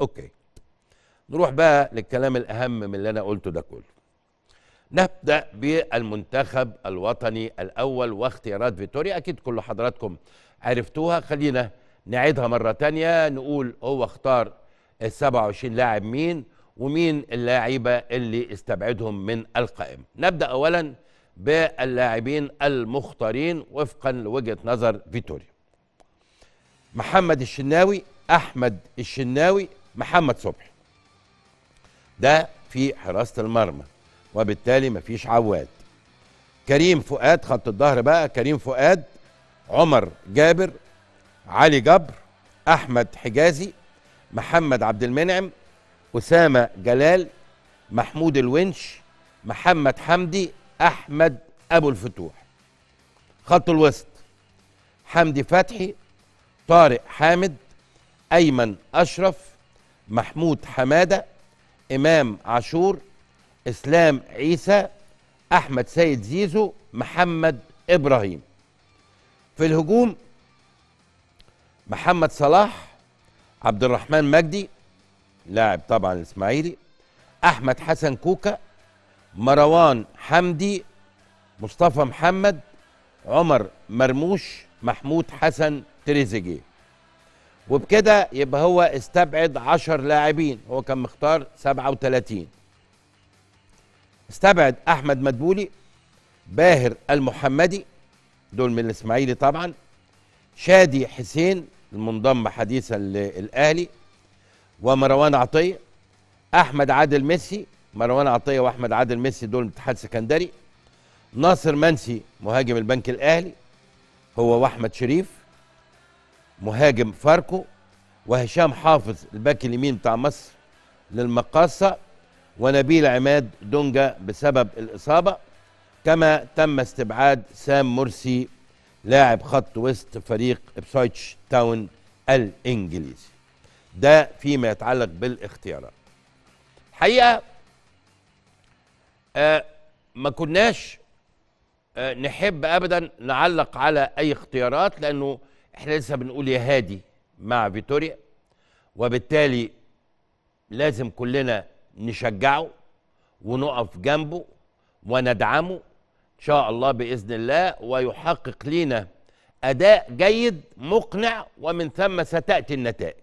اوكي نروح بقى للكلام الاهم من اللي انا قلته ده كله نبدا بالمنتخب الوطني الاول واختيارات فيتوريا اكيد كل حضراتكم عرفتوها خلينا نعيدها مره تانية نقول هو اختار ال 27 لاعب مين ومين اللاعيبه اللي استبعدهم من القائم نبدا اولا باللاعبين المختارين وفقا لوجهه نظر فيتوريا محمد الشناوي احمد الشناوي محمد صبحي ده في حراسه المرمى وبالتالي مفيش عواد كريم فؤاد خط الظهر بقى كريم فؤاد عمر جابر علي جبر احمد حجازي محمد عبد المنعم اسامه جلال محمود الونش محمد حمدي احمد ابو الفتوح خط الوسط حمدي فتحي طارق حامد ايمن اشرف محمود حماده امام عاشور اسلام عيسى احمد سيد زيزو محمد ابراهيم في الهجوم محمد صلاح عبد الرحمن مجدي لاعب طبعا الاسماعيلي احمد حسن كوكا مروان حمدي مصطفى محمد عمر مرموش محمود حسن تريزيجيه وبكده يبقى هو استبعد 10 لاعبين هو كان مختار 37 استبعد احمد مدبولي باهر المحمدي دول من الاسماعيلي طبعا شادي حسين المنضم حديثا للاهلي ومروان عطيه احمد عادل ميسي مروان عطيه واحمد عادل ميسي دول من اتحاد سكندري ناصر منسي مهاجم البنك الاهلي هو واحمد شريف مهاجم فاركو وهشام حافظ الباك اليمين بتاع مصر للمقاصة ونبيل عماد دونجا بسبب الإصابة كما تم استبعاد سام مرسي لاعب خط وسط فريق ابسايتش تاون الإنجليزي ده فيما يتعلق بالاختيارات حقيقة آه ما كناش آه نحب أبدا نعلق على أي اختيارات لأنه احنا لسه بنقول يا هادي مع فيتوريا وبالتالي لازم كلنا نشجعه ونقف جنبه وندعمه ان شاء الله باذن الله ويحقق لينا اداء جيد مقنع ومن ثم ستاتي النتائج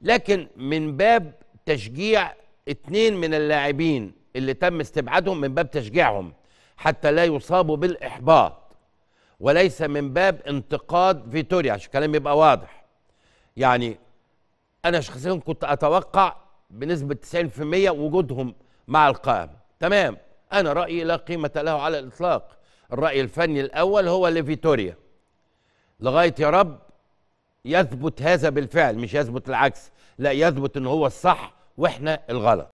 لكن من باب تشجيع اتنين من اللاعبين اللي تم استبعادهم من باب تشجيعهم حتى لا يصابوا بالاحباط وليس من باب انتقاد فيتوريا عشان الكلام يبقى واضح يعني انا شخصيا كنت اتوقع بنسبه 90% وجودهم مع القائم تمام انا رايي لا قيمه له على الاطلاق الراي الفني الاول هو لفيتوريا لغايه يا رب يثبت هذا بالفعل مش يثبت العكس لا يثبت ان هو الصح واحنا الغلط